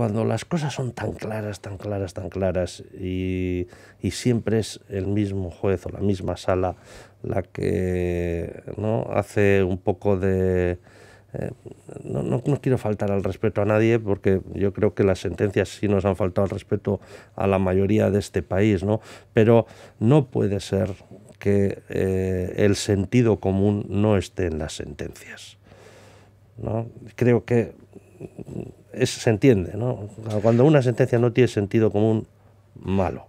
cuando las cosas son tan claras, tan claras, tan claras y, siempre es el mismo juez o la misma sala la que ¿no? hace un poco de... Eh, no, quiero faltar al respeto a nadie porque yo creo que las sentencias sí nos han faltado al respeto a la mayoría de este país, ¿no? Pero no puede ser que eh, el sentido común no esté en las sentencias. ¿no? Creo que eso se entiende, ¿no? Cuando una sentencia no tiene sentido común, malo.